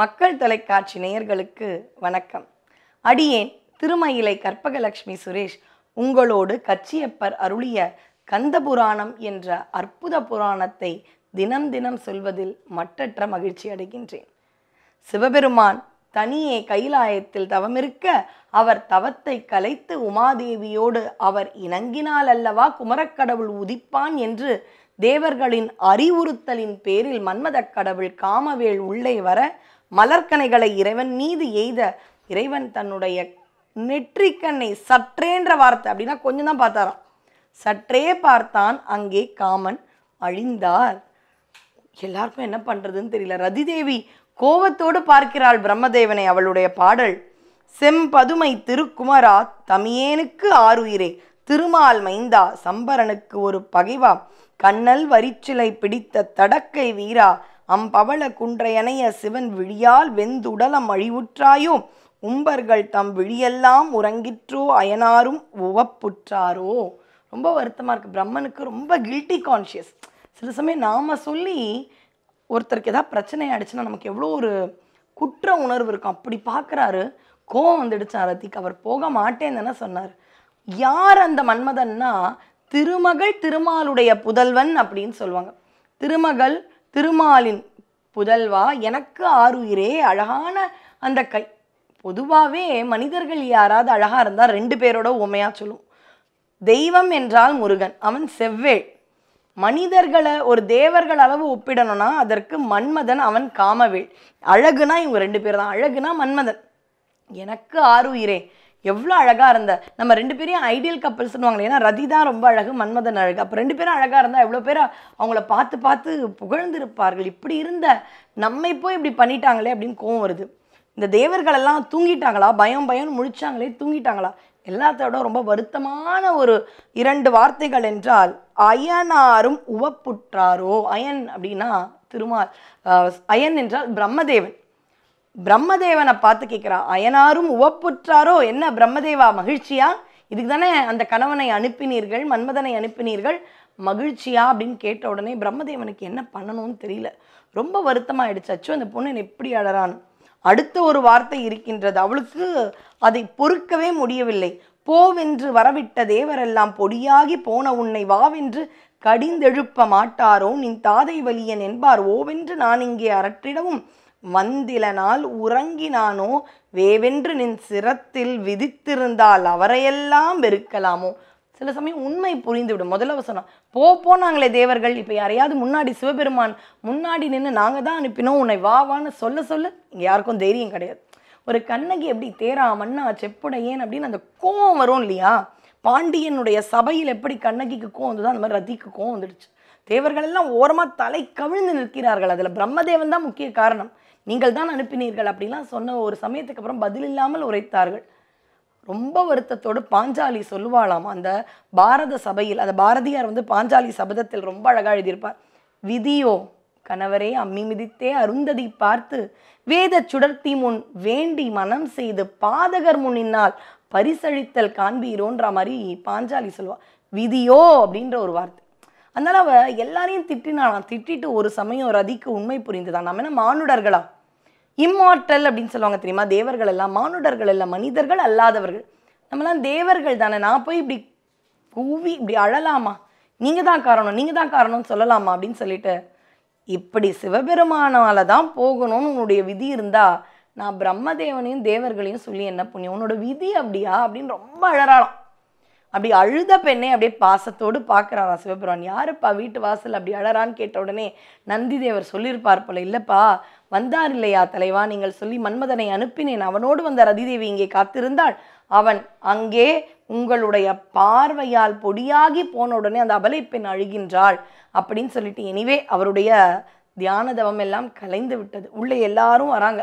மக்கள் தொலைக்காட்சி நேயர்களுக்கு வணக்கம் அடியேன் திருமயிலை கற்பகலட்சுமி சுரேஷ் உங்களோடு கச்சியப்பர் அருளிய கந்த புராணம் என்ற அற்புத புராணத்தை தினம் தினம் சொல்வதில் மற்றற்ற மகிழ்ச்சி அடைகின்றேன் சிவபெருமான் தனியே கைலாயத்தில் தவமிருக்க அவர் தவத்தை கலைத்து உமாதேவியோடு அவர் இணங்கினால் அல்லவா குமரக்கடவுள் உதிப்பான் என்று தேவர்களின் அறிவுறுத்தலின் பேரில் மன்மதக் கடவுள் காமவேல் உள்ளே வர மலர்கனைகளை இறைவன் மீது எய்த இறைவன் தன்னுடைய நெற்றிக்கண்ணை சற்றேன்ற வார்த்தை அப்படின்னா கொஞ்சம் தான் பார்த்தாராம் சற்றே பார்த்தான் அங்கே காமன் அழிந்தார் எல்லாருக்கும் என்ன பண்ணுறதுன்னு தெரியல ரதிதேவி கோபத்தோடு பார்க்கிறாள் பிரம்மதேவனை அவளுடைய பாடல் செம்பதுமை திருக்குமரா தமியேனுக்கு ஆறுயிரே திருமால் மைந்தா சம்பரனுக்கு ஒரு பகைவா கண்ணல் வரிச்சிலை பிடித்த தடக்கை வீரா அம்பவள குன்றையனைய சிவன் விழியால் வெந்துடலம் அழிவுற்றாயோ உம்பர்கள் தம் விழியெல்லாம் உறங்கிற்றோ அயனாரும் உவப்புற்றாரோ ரொம்ப வருத்தமாக இருக்குது பிரம்மனுக்கு ரொம்ப கில்ட்டி கான்ஷியஸ் சில சமயம் நாம் சொல்லி ஒருத்தருக்கு ஏதாவது பிரச்சனை ஆயிடுச்சுன்னா நமக்கு எவ்வளோ ஒரு குற்ற உணர்வு இருக்கும் அப்படி பார்க்குறாரு கோவம் வந்துடுச்சா அரதிக்கு அவர் போக மாட்டேன்னு சொன்னார் யார் அந்த மன்மதன்னா திருமகள் திருமாலுடைய புதல்வன் அப்படின்னு சொல்லுவாங்க திருமகள் திருமாலின் புதல்வா எனக்கு ஆறுயிரே அழகான அந்த கை பொதுவாகவே மனிதர்கள் யாராவது அழகாக இருந்தால் ரெண்டு பேரோட உமையாக சொல்லும் தெய்வம் என்றால் முருகன் அவன் செவ்வே மனிதர்களை ஒரு தேவர்கள் அளவு ஒப்பிடணும்னா அதற்கு மன்மதன் அவன் காமவேள் அழகுனா இவங்க ரெண்டு பேர் தான் அழகுனா மன்மதன் எனக்கு உயிரே எவ்வளோ அழகாக இருந்த நம்ம ரெண்டு பேரையும் ஐடியல் கப்பல்ஸ் வாங்கல ஏன்னா ரதி தான் ரொம்ப அழகு மன்மதன் அழகு அப்போ ரெண்டு பேரும் அழகாக இருந்தால் எவ்வளோ பேர் அவங்கள பார்த்து பார்த்து புகழ்ந்திருப்பார்கள் இப்படி இருந்த நம்மை போய் இப்படி பண்ணிட்டாங்களே அப்படின்னு கோவம் வருது இந்த தேவர்களெல்லாம் தூங்கிட்டாங்களா பயம் பயம் முழிச்சாங்களே தூங்கிட்டாங்களா எல்லாத்தோட ரொம்ப வருத்தமான ஒரு இரண்டு வார்த்தைகள் என்றால் அயனாரும் உவப்புற்றாரோ அயன் அப்படின்னா திருமால் அயன் என்றால் பிரம்மதேவன் பிரம்மதேவனை பார்த்து கேட்குறா அயனாரும் உவப்புற்றாரோ என்ன பிரம்மதேவா மகிழ்ச்சியா இதுக்கு தானே அந்த கணவனை அனுப்பினீர்கள் மன்மதனை அனுப்பினீர்கள் மகிழ்ச்சியா அப்படின்னு கேட்ட உடனே பிரம்மதேவனுக்கு என்ன பண்ணணும்னு தெரியல ரொம்ப வருத்தமாக ஆயிடுச்சு அச்சோ அந்த பொண்ணு எப்படி அழறான் அடுத்த ஒரு வார்த்தை இருக்கின்றது அவளுக்கு அதை பொறுக்கவே முடியவில்லை போவென்று வரவிட்ட தேவரெல்லாம் பொடியாகி போன உன்னை வாவென்று கடிந்தெழுப்ப மாட்டாரோ நின் தாதை வலியன் என்பார் ஓவென்று நான் இங்கே அரற்றிடவும் வந்திலனால் உறங்கினானோ வேவென்று நின் சிரத்தில் விதித்திருந்தால் அவரையெல்லாம் வெறுக்கலாமோ சில சமயம் உண்மை புரிந்துவிடும் முதல்ல வசனம் போ போனாங்களே தேவர்கள் இப்போ யாரையாவது முன்னாடி சிவபெருமான் முன்னாடி நின்று நாங்கள் தான் அனுப்பினோம் உன்னை வா வான்னு சொல்ல சொல்ல இங்கே யாருக்கும் தைரியம் கிடையாது ஒரு கண்ணகி எப்படி தேரா மண்ணா செப்புட ஏன் அப்படின்னு அந்த கோவம் வரும் இல்லையா பாண்டியனுடைய சபையில் எப்படி கண்ணகிக்கு கோவம் வந்துதோ அந்த மாதிரி ரதிக்கு கோவம் வந்துடுச்சு தேவர்கள் எல்லாம் ஓரமாக தலை கவிழ்ந்து நிற்கிறார்கள் அதில் பிரம்மதேவன் தான் முக்கிய காரணம் நீங்கள் தான் அனுப்பினீர்கள் அப்படிலாம் சொன்ன ஒரு சமயத்துக்கு அப்புறம் பதில் இல்லாமல் உரைத்தார்கள் ரொம்ப வருத்தத்தோடு பாஞ்சாலி சொல்லுவாளாம் அந்த பாரத சபையில் அந்த பாரதியார் வந்து பாஞ்சாலி சபதத்தில் ரொம்ப அழகாக எழுதியிருப்பார் விதியோ கணவரே அம்மி மிதித்தே அருந்ததி பார்த்து வேத சுடர்த்தி முன் வேண்டி மனம் செய்து பாதகர் முன்னால் பரிசழித்தல் காண்பீரோன்ற மாதிரி பாஞ்சாலி சொல்லுவா விதியோ அப்படின்ற ஒரு வார்த்தை அதனால் அவள் எல்லாரையும் திட்டினாலாம் திட்டிட்டு ஒரு சமயம் ரதிக்கு உண்மை புரிந்துதான் நம்ம என்ன மானுடர்களா இம்மார்டல் அப்படின்னு சொல்லுவாங்க தெரியுமா தேவர்கள் எல்லாம் மானுடர்கள் எல்லாம் மனிதர்கள் அல்லாதவர்கள் நம்மளாம் தேவர்கள் தானே நான் போய் இப்படி கூவி இப்படி அழலாமா நீங்கள் தான் காரணம் நீங்கள் தான் காரணம்னு சொல்லலாமா அப்படின்னு சொல்லிட்டு இப்படி சிவபெருமானால தான் போகணும்னு உன்னுடைய விதி இருந்தால் நான் பிரம்மதேவனையும் தேவர்களையும் சொல்லி என்ன பண்ணி உன்னோட விதி அப்படியா அப்படின்னு ரொம்ப அழறாளாம் அப்படி அழுத பெண்ணே அப்படியே பாசத்தோடு பார்க்குறாராம் சிவபெருமான் யாருப்பா வீட்டு வாசல் அப்படி அழறான்னு கேட்ட உடனே நந்தி தேவர் சொல்லியிருப்பார் போல இல்லைப்பா வந்தார் இல்லையா தலைவா நீங்கள் சொல்லி மன்மதனை அனுப்பினேன் அவனோடு வந்த ரதிதேவி இங்கே காத்திருந்தாள் அவன் அங்கே உங்களுடைய பார்வையால் பொடியாகி போன உடனே அந்த அபலை பெண் அழுகின்றாள் அப்படின்னு சொல்லிட்டு எனிவே அவருடைய தியான தவம் எல்லாம் கலைந்து விட்டது உள்ளே எல்லாரும் வராங்க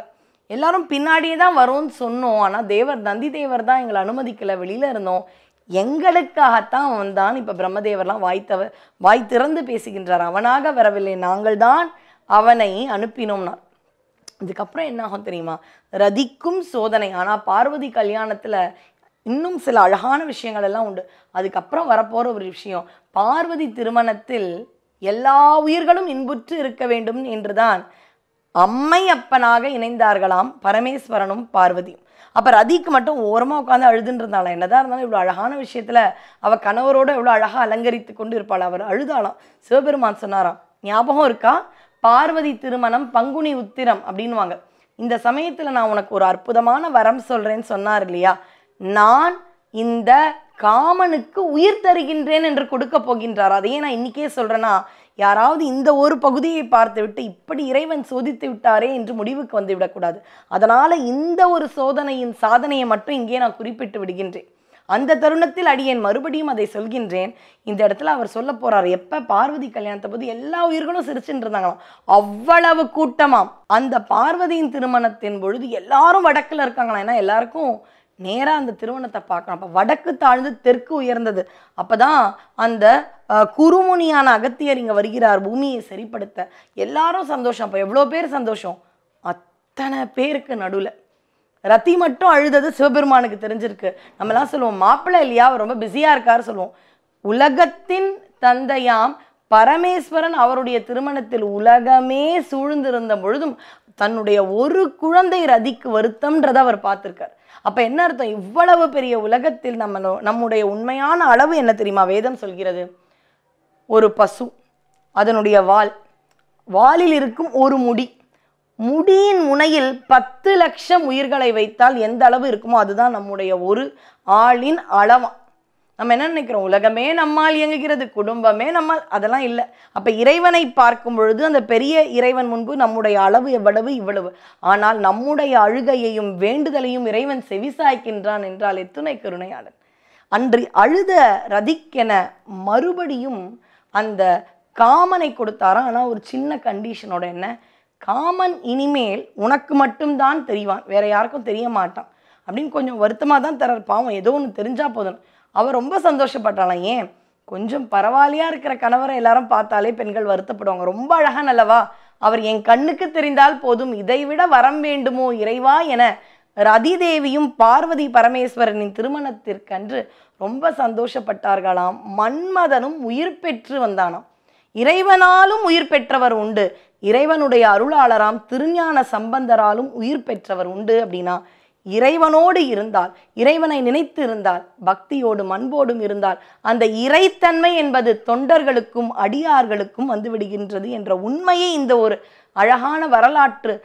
எல்லாரும் பின்னாடியே தான் வரும்னு சொன்னோம் ஆனால் தேவர் நந்தி தேவர் தான் எங்களை அனுமதிக்கலை வெளியில் இருந்தோம் எங்களுக்காகத்தான் தான் இப்போ பிரம்மதேவர்லாம் வாய்த்தவ வாய் திறந்து பேசுகின்றார் அவனாக வரவில்லை நாங்கள் தான் அவனை அனுப்பினோம்னா இதுக்கப்புறம் என்ன ஆகும் தெரியுமா ரதிக்கும் சோதனை ஆனால் பார்வதி கல்யாணத்தில் இன்னும் சில அழகான விஷயங்கள் எல்லாம் உண்டு அதுக்கப்புறம் வரப்போகிற ஒரு விஷயம் பார்வதி திருமணத்தில் எல்லா உயிர்களும் இன்புற்று இருக்க வேண்டும் என்றுதான் அம்மை அப்பனாக இணைந்தார்களாம் பரமேஸ்வரனும் பார்வதியும் அப்போ ரதிக்கு மட்டும் ஓரமாக உட்காந்து அழுதுன்றதால என்னதான் இருந்தாலும் இவ்வளோ அழகான விஷயத்தில் அவள் கணவரோடு இவ்வளோ அழகாக அலங்கரித்து கொண்டு இருப்பாள் அவர் அழுதாளாம் சிவபெருமான் சொன்னாராம் ஞாபகம் இருக்கா பார்வதி திருமணம் பங்குனி உத்திரம் அப்படின்வாங்க இந்த சமயத்தில் நான் உனக்கு ஒரு அற்புதமான வரம் சொல்கிறேன்னு சொன்னார் இல்லையா நான் இந்த காமனுக்கு உயிர் தருகின்றேன் என்று கொடுக்க போகின்றார் அதையே நான் இன்றைக்கே சொல்கிறேன்னா யாராவது இந்த ஒரு பகுதியை பார்த்து விட்டு இப்படி இறைவன் சோதித்து விட்டாரே என்று முடிவுக்கு வந்து விடக்கூடாது அதனால் இந்த ஒரு சோதனையின் சாதனையை மட்டும் இங்கே நான் குறிப்பிட்டு விடுகின்றேன் அந்த தருணத்தில் அடியேன் மறுபடியும் அதை சொல்கின்றேன் இந்த இடத்துல அவர் சொல்ல போகிறார் எப்போ பார்வதி கல்யாணத்தை போது எல்லா உயிர்களும் சிரிச்சுட்டு இருந்தாங்களாம் அவ்வளவு கூட்டமாம் அந்த பார்வதியின் திருமணத்தின் பொழுது எல்லாரும் வடக்கில் இருக்காங்களாம் ஏன்னா எல்லாருக்கும் நேராக அந்த திருமணத்தை பார்க்கணும் அப்போ வடக்கு தாழ்ந்து தெற்கு உயர்ந்தது அப்போதான் அந்த குறுமுனியான அகத்தியர் இங்கே வருகிறார் பூமியை சரிப்படுத்த எல்லாரும் சந்தோஷம் அப்போ எவ்வளோ பேர் சந்தோஷம் அத்தனை பேருக்கு நடுவில் ரத்தி மட்டும் அழுதது சிவபெருமானுக்கு தெரிஞ்சிருக்கு நம்மலாம் சொல்லுவோம் மாப்பிள்ளை இல்லையா அவர் ரொம்ப பிஸியாக இருக்காரு சொல்லுவோம் உலகத்தின் தந்தையாம் பரமேஸ்வரன் அவருடைய திருமணத்தில் உலகமே சூழ்ந்திருந்த பொழுதும் தன்னுடைய ஒரு குழந்தை ரதிக்கு வருத்தம்ன்றத அவர் பார்த்துருக்கார் அப்போ என்ன அர்த்தம் இவ்வளவு பெரிய உலகத்தில் நம்ம நம்முடைய உண்மையான அளவு என்ன தெரியுமா வேதம் சொல்கிறது ஒரு பசு அதனுடைய வால் வாலில் இருக்கும் ஒரு முடி முடியின் முனையில் பத்து லட்சம் உயிர்களை வைத்தால் எந்த அளவு இருக்குமோ அதுதான் நம்முடைய ஒரு ஆளின் அளவாம் நம்ம என்ன நினைக்கிறோம் உலகமே நம்மால் இயங்குகிறது குடும்பமே நம்ம அதெல்லாம் இல்லை அப்போ இறைவனை பார்க்கும் பொழுது அந்த பெரிய இறைவன் முன்பு நம்முடைய அளவு எவ்வளவு இவ்வளவு ஆனால் நம்முடைய அழுகையையும் வேண்டுதலையும் இறைவன் செவிசாய்க்கின்றான் என்றால் எத்துணை கருணையாளன் அன்று அழுத ரதிக்கென மறுபடியும் அந்த காமனை கொடுத்தாராம் ஆனால் ஒரு சின்ன கண்டிஷனோட என்ன காமன் இனிமேல் உனக்கு மட்டும்தான் தெரிவான் வேற யாருக்கும் தெரிய மாட்டான் அப்படின்னு கொஞ்சம் வருத்தமாக தான் தரார் பாவம் ஏதோ ஒன்று தெரிஞ்சால் போதும் அவள் ரொம்ப சந்தோஷப்பட்டாலாம் ஏன் கொஞ்சம் பரவாயில்லையா இருக்கிற கணவரை எல்லாரும் பார்த்தாலே பெண்கள் வருத்தப்படுவாங்க ரொம்ப அழகா அல்லவா அவர் என் கண்ணுக்கு தெரிந்தால் போதும் இதைவிட வரம் வேண்டுமோ இறைவா என ரதிதேவியும் பார்வதி பரமேஸ்வரனின் திருமணத்திற்கன்று ரொம்ப சந்தோஷப்பட்டார்களாம் மன்மதனும் உயிர் பெற்று வந்தானாம் இறைவனாலும் உயிர் பெற்றவர் உண்டு இறைவனுடைய அருளாளராம் திருஞான சம்பந்தராலும் உயிர் பெற்றவர் உண்டு அப்படின்னா இறைவனோடு இருந்தால் இறைவனை நினைத்து இருந்தால் பக்தியோடும் அன்போடும் இருந்தால் அந்த இறைத்தன்மை என்பது தொண்டர்களுக்கும் அடியார்களுக்கும் வந்துவிடுகின்றது என்ற உண்மையை இந்த ஒரு அழகான வரலாற்று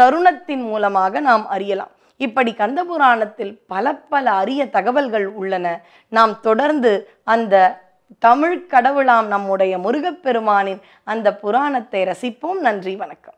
தருணத்தின் மூலமாக நாம் அறியலாம் இப்படி கந்தபுராணத்தில் பல பல அரிய தகவல்கள் உள்ளன நாம் தொடர்ந்து அந்த தமிழ் கடவுளாம் நம்முடைய முருகப்பெருமானின் அந்த புராணத்தை ரசிப்போம் நன்றி வணக்கம்